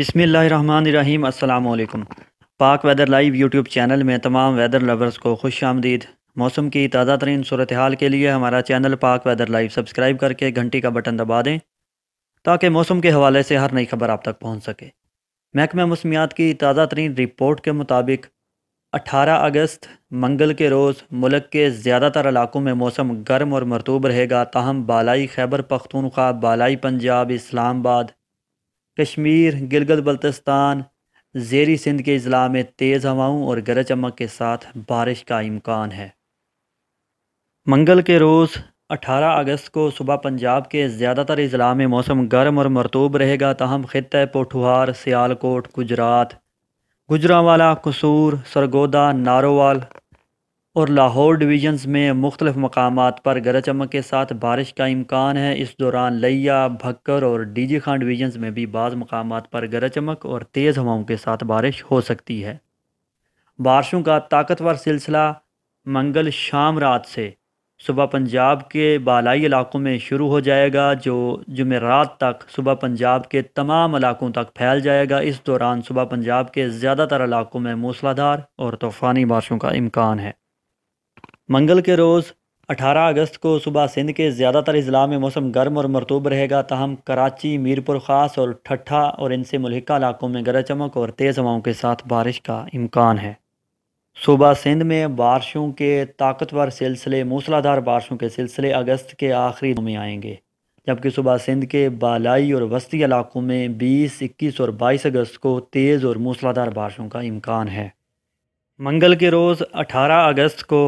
बिसमीम् अल्लाम पाक weather live YouTube channel में तमाम वेदर लवर्स को खुश आमदीद मौसम की ताज़ा तरीन सूरत हाल के लिए हमारा चैनल पाक वेदर लाइव सब्सक्राइब करके घंटी का बटन दबा दें ताकि मौसम के हवाले से हर नई खबर आप तक पहुँच सके महकमा मौसमियात की ताज़ा तरीन रिपोर्ट के मुताबिक अठारह अगस्त मंगल के रोज़ मुल्क के ज़्यादातर इलाकों में मौसम गर्म और मरतूब रहेगा ताहम बालाई खैबर पख्तूनख्वा बालाई पंजाब इस्लामाबाद कश्मीर गिलगत बल्तिस्तान जेरी सिंध के अजला में तेज़ हवाओं और गरज चमक के साथ बारिश का इम्कान है मंगल के रोज़ 18 अगस्त को सुबह पंजाब के ज़्यादातर अजला में मौसम गर्म और मरतूब रहेगा तहम ख़त पोठुहार सियालकोट गुजरात गुजरावाला कसूर सरगोदा नारोवाल और लाहौर डिवीज़न्स में मुख्तलिफ़ मकाम पर गरज चमक के साथ बारिश का इम्कान है इस दौरान लिया भक्कर और डी जी खान डिवीज़न्स में भी बाज़ मकाम पर गरज चमक और तेज़ हवाओं के साथ बारिश हो सकती है बारिशों का ताकतवर सिलसिला मंगल शाम रात से सुबह पंजाब के बालाई इलाकों में शुरू हो जाएगा जो जुमेरात तक सुबह पंजाब के तमाम इलाकों तक फैल जाएगा इस दौरान सुबह पंजाब के ज़्यादातर इलाकों में मूसलाधार और तूफ़ानी बारिशों का इम्कान है मंगल के रोज़ 18 अगस्त को सुबह सिंध के ज़्यादातर अजला में मौसम गर्म और मरतूब रहेगा तहम कराची मीरपुर ख़ास और ठट्ठा और इनसे मुलका इलाकों में गरज चमक और तेज़ हवाओं के साथ बारिश का इम्कान है सुबह सिंध में बारिशों के ताकतवर सिलसिले मूसलाधार बारिशों के सिलसिले अगस्त के आखिरी में आएंगे जबकि सुबह सिंध के बालाई और वस्ती इलाकों में बीस इक्कीस और बाईस अगस्त को तेज़ और मूसलाधार बारिशों का इम्कान है मंगल के रोज़ 18 अगस्त को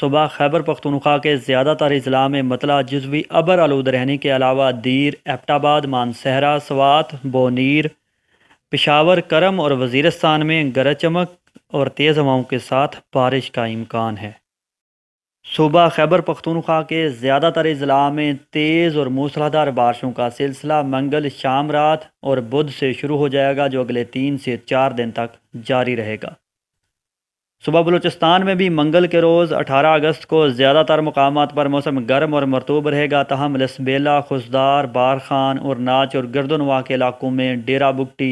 सुबह खैबर पख्तनखा के ज़्यादातर अजला में मतला जजवी अबर आलूद रहने के अलावा दीर एपटाबाद मानसहरा सवात बोनीर पिशावर करम और वजीरस्तान में गरज चमक और तेज़ हवाओं के साथ बारिश का इम्कान है सूबा खैबर पख्तनखा के ज़्यादातर अजला में तेज़ और मूसलाधार बारिशों का सिलसिला मंगल शाम रात और बुध से शुरू हो जाएगा जो अगले तीन से चार दिन तक जारी रहेगा सुबह बलूचिस्तान में भी मंगल के रोज़ 18 अगस्त को ज़्यादातर मकाम पर मौसम गर्म और मरतूब रहेगा तहम लसबेला खुशदार बार खान और नाच और गर्दनवा के इलाकों में डेरा बुगटी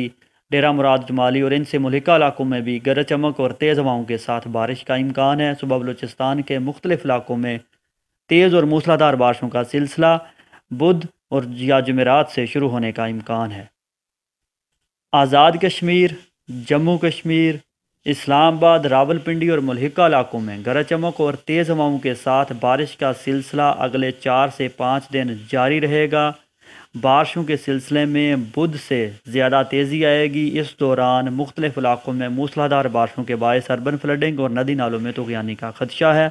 डेरा मुराद जमाली और इनसे मलिका इलाकों में भी गरज चमक और तेज़ हवाओं के साथ बारिश का इम्कान है सुबह बलूचिस्तान के मुख्तलिफ इलाकों में तेज़ और मूसलाधार बारिशों का सिलसिला बुध और या जमेरात से शुरू होने का इम्कान है आज़ाद कश्मीर जम्मू कश्मीर इस्लामाबाद रावलपिंडी और मलहिका इलाकों में गरज चमक और तेज़ हवाओं के साथ बारिश का सिलसिला अगले चार से पाँच दिन जारी रहेगा बारिशों के सिलसिले में बुध से ज़्यादा तेज़ी आएगी इस दौरान मुख्तलिफ़ इलाकों में मूसलाधार बारिशों के बायस अर्बन फ्लडिंग और नदी नालों में तुगयानी का खदशा है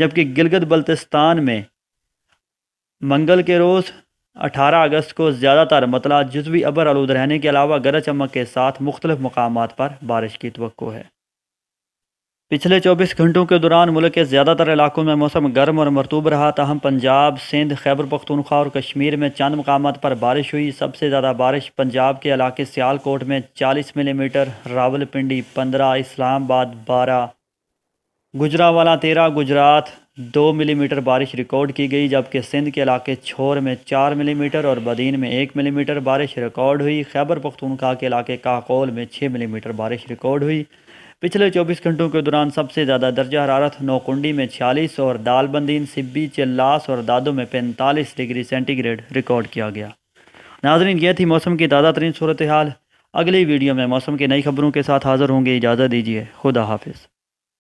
जबकि गिलगित बल्तिस्तान में मंगल के रोज़ अठारह अगस्त को ज़्यादातर मतला जजवी अबर आलूद रहने के अलावा गरज चमक के साथ मुख्तलिफ मकाम पर बारिश की तो है पिछले चौबीस घंटों के दौरान मुल्क के ज़्यादातर इलाकों में मौसम गर्म और मरतूब रहा तहम पंजाब सिंध खैबर पख्तूनख्वा और कश्मीर में चंद मकाम पर बारिश हुई सबसे ज़्यादा बारिश पंजाब के इलाके सियालकोट में चालीस मिलीमीटर रावलपिंडी पंद्रह इस्लामाबाद बारह गुजरावाला तेरह गुजरात दो मिलीमीटर बारिश रिकॉर्ड की गई जबकि सिंध के इलाके छोर में चार मिलीमीटर और बदीन में एक मिलीमीटर बारिश रिकॉर्ड हुई खैबर पख्तूनखा के इलाके काकोल में छः मिलीमीटर बारिश रिकॉर्ड हुई पिछले चौबीस घंटों के दौरान सबसे ज़्यादा दर्जा हरारत नौकुंडी में छियालीस और दालबंदीन सिब्बी चिल्लास और दादो में पैंतालीस डिग्री सेंटीग्रेड रिकॉर्ड किया गया नाजरीन यह थी मौसम की ताज़ा तरीन सूरत हाल अगली वीडियो में मौसम की नई खबरों के साथ हाज़िर होंगे इजाज़त दीजिए खुदा हाफिज़